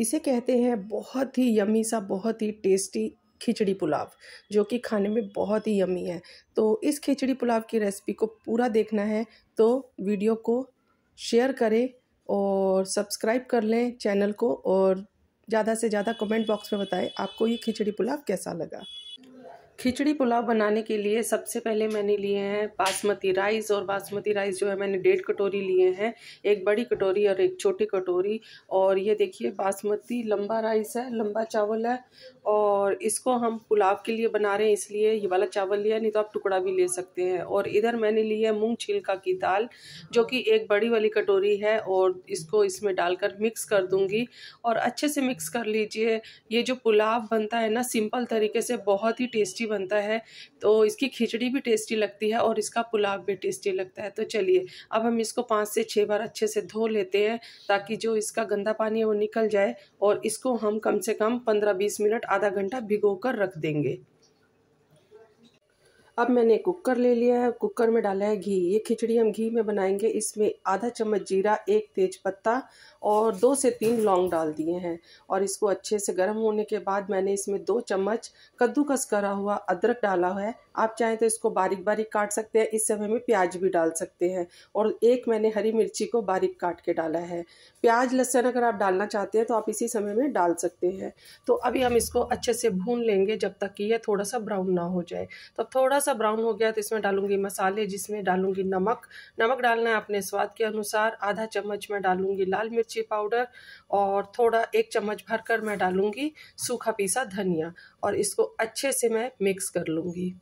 इसे कहते हैं बहुत ही यमी सा बहुत ही टेस्टी खिचड़ी पुलाव जो कि खाने में बहुत ही यमी है तो इस खिचड़ी पुलाव की रेसिपी को पूरा देखना है तो वीडियो को शेयर करें और सब्सक्राइब कर लें चैनल को और ज़्यादा से ज़्यादा कमेंट बॉक्स में बताएं आपको ये खिचड़ी पुलाव कैसा लगा खिचड़ी पुलाव बनाने के लिए सबसे पहले मैंने लिए हैं बासमती राइस और बासमती राइस जो है मैंने डेढ़ कटोरी लिए हैं एक बड़ी कटोरी और एक छोटी कटोरी और ये देखिए बासमती लंबा राइस है लंबा चावल है और इसको हम पुलाव के लिए बना रहे हैं इसलिए ये वाला चावल लिया नहीं तो आप टुकड़ा भी ले सकते हैं और इधर मैंने ली है मूँग छिलका की दाल जो कि एक बड़ी वाली कटोरी है और इसको इसमें डालकर मिक्स कर दूँगी और अच्छे से मिक्स कर लीजिए ये जो पुलाव बनता है ना सिंपल तरीके से बहुत ही टेस्टी बनता है तो इसकी खिचड़ी भी टेस्टी लगती है और इसका पुलाव भी टेस्टी लगता है तो चलिए अब हम इसको पाँच से छः बार अच्छे से धो लेते हैं ताकि जो इसका गंदा पानी है वो निकल जाए और इसको हम कम से कम पंद्रह बीस मिनट आधा घंटा भिगो कर रख देंगे अब मैंने कुकर ले लिया है कुकर में डाला है घी ये खिचड़ी हम घी में बनाएंगे इसमें आधा चम्मच जीरा एक तेज पत्ता और दो से तीन लौंग डाल दिए हैं और इसको अच्छे से गर्म होने के बाद मैंने इसमें दो चम्मच कद्दूकस करा हुआ अदरक डाला हुआ है आप चाहें तो इसको बारीक बारीक काट सकते हैं इस समय में प्याज भी डाल सकते हैं और एक मैंने हरी मिर्ची को बारीक काट के डाला है प्याज लहसन अगर आप डालना चाहते हैं तो आप इसी समय में डाल सकते हैं तो अभी हम इसको अच्छे से भून लेंगे जब तक कि यह थोड़ा सा ब्राउन ना हो जाए तो थोड़ा सा सा ब्राउन हो गया तो इसमें डालूंगी मसाले जिसमें डालूंगी नमक नमक डालना है अपने स्वाद के अनुसार आधा चम्मच मैं डालूंगी लाल मिर्ची पाउडर और थोड़ा एक चम्मच भरकर मैं डालूंगी सूखा पीसा धनिया और इसको अच्छे से मैं मिक्स कर लूँगी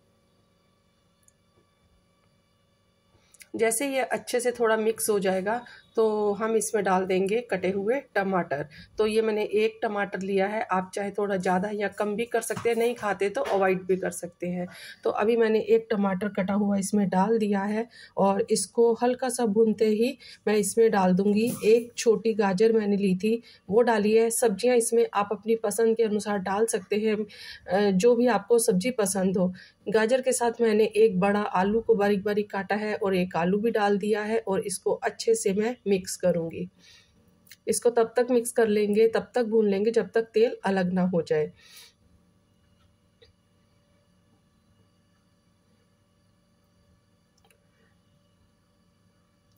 जैसे ये अच्छे से थोड़ा मिक्स हो जाएगा तो हम इसमें डाल देंगे कटे हुए टमाटर तो ये मैंने एक टमाटर लिया है आप चाहे थोड़ा ज़्यादा या कम भी कर सकते हैं नहीं खाते तो अवॉइड भी कर सकते हैं तो अभी मैंने एक टमाटर कटा हुआ इसमें डाल दिया है और इसको हल्का सा भूनते ही मैं इसमें डाल दूँगी एक छोटी गाजर मैंने ली थी वो डाली है सब्जियाँ इसमें आप अपनी पसंद के अनुसार डाल सकते हैं जो भी आपको सब्जी पसंद हो गाजर के साथ मैंने एक बड़ा आलू को बारीक बारीक काटा है और एक आलू भी डाल दिया है और इसको अच्छे से मैं मिक्स करूँगी इसको तब तक मिक्स कर लेंगे तब तक भून लेंगे जब तक तेल अलग ना हो जाए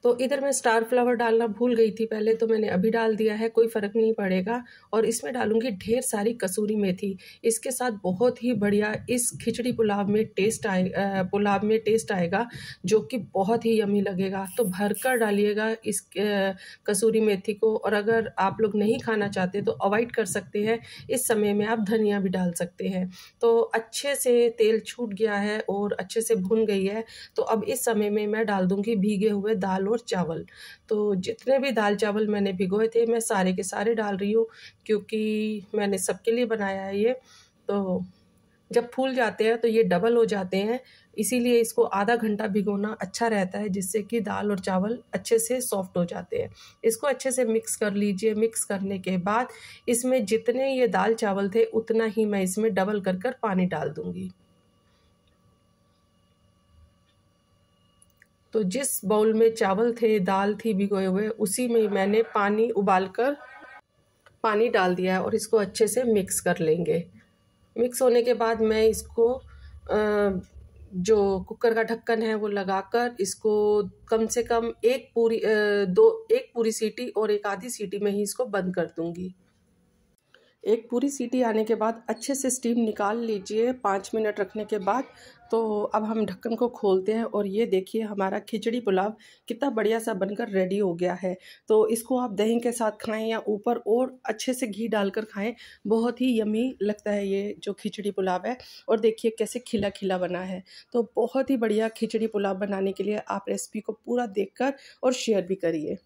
तो इधर मैं स्टार फ्लावर डालना भूल गई थी पहले तो मैंने अभी डाल दिया है कोई फ़र्क नहीं पड़ेगा और इसमें डालूंगी ढेर सारी कसूरी मेथी इसके साथ बहुत ही बढ़िया इस खिचड़ी पुलाव में टेस्ट आए पुलाव में टेस्ट आएगा जो कि बहुत ही यमी लगेगा तो भर कर डालिएगा इस कसूरी मेथी को और अगर आप लोग नहीं खाना चाहते तो अवॉइड कर सकते हैं इस समय में आप धनिया भी डाल सकते हैं तो अच्छे से तेल छूट गया है और अच्छे से भून गई है तो अब इस समय में मैं डाल दूँगी भीगे हुए दालों और चावल तो जितने भी दाल चावल मैंने भिगोए थे मैं सारे के सारे डाल रही हूँ क्योंकि मैंने सबके लिए बनाया है ये तो जब फूल जाते हैं तो ये डबल हो जाते हैं इसीलिए इसको आधा घंटा भिगोना अच्छा रहता है जिससे कि दाल और चावल अच्छे से सॉफ्ट हो जाते हैं इसको अच्छे से मिक्स कर लीजिए मिक्स करने के बाद इसमें जितने ये दाल चावल थे उतना ही मैं इसमें डबल कर कर पानी डाल दूँगी तो जिस बाउल में चावल थे दाल थी भिगोए हुए उसी में मैंने पानी उबाल कर पानी डाल दिया है और इसको अच्छे से मिक्स कर लेंगे मिक्स होने के बाद मैं इसको जो कुकर का ढक्कन है वो लगाकर इसको कम से कम एक पूरी दो एक पूरी सीटी और एक आधी सीटी में ही इसको बंद कर दूंगी एक पूरी सीटी आने के बाद अच्छे से स्टीम निकाल लीजिए पाँच मिनट रखने के बाद तो अब हम ढक्कन को खोलते हैं और ये देखिए हमारा खिचड़ी पुलाव कितना बढ़िया सा बनकर रेडी हो गया है तो इसको आप दही के साथ खाएं या ऊपर और अच्छे से घी डालकर खाएं बहुत ही यमी लगता है ये जो खिचड़ी पुलाव है और देखिए कैसे खिला खिला बना है तो बहुत ही बढ़िया खिचड़ी पुलाव बनाने के लिए आप रेसिपी को पूरा देख और शेयर भी करिए